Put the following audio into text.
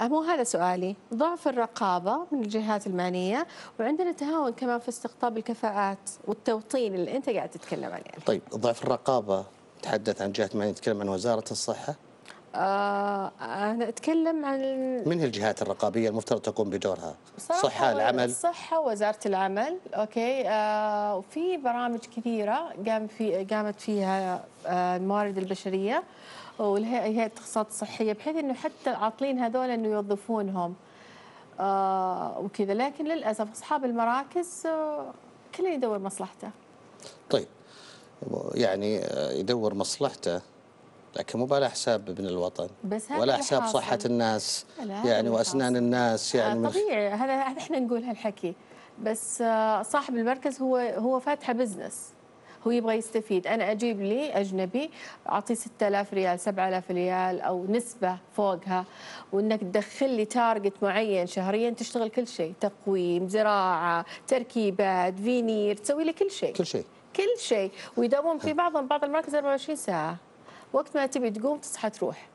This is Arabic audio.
مو هذا سؤالي ضعف الرقابة من الجهات المعنية وعندنا تهاون كمان في استقطاب الكفاءات والتوطين اللي أنت قاعد تتكلم عليه يعني. طيب ضعف الرقابة تحدث عن جهات معنية تتكلم عن وزارة الصحة آه نتكلم عن من هي الجهات الرقابيه المفترض تقوم بدورها؟ صحه العمل الصحه وزاره العمل اوكي آه وفي برامج كثيره قام في قامت فيها آه الموارد البشريه والهيئه الاقتصاد الصحيه بحيث انه حتى عاطلين هذول انه يوظفونهم آه وكذا لكن للاسف اصحاب المراكز كل آه، كله يدور مصلحته. طيب يعني آه، يدور مصلحته لكن مو على حساب ابن الوطن بس ولا حساب صحة الناس يعني وأسنان الناس يعني آه، طبيعي هذا احنا نقول هالحكي بس آه، صاحب المركز هو هو فاتحه بزنس هو يبغى يستفيد انا اجيب لي اجنبي اعطيه 6000 ريال 7000 ريال او نسبه فوقها وانك تدخل لي تارجت معين شهريا تشتغل كل شيء تقويم زراعه تركيبات فينير تسوي لي كل شيء كل شيء كل شيء ويداوم في بعضهم بعض المراكز 24 ساعه وقت ما تبي تقوم تصحى تروح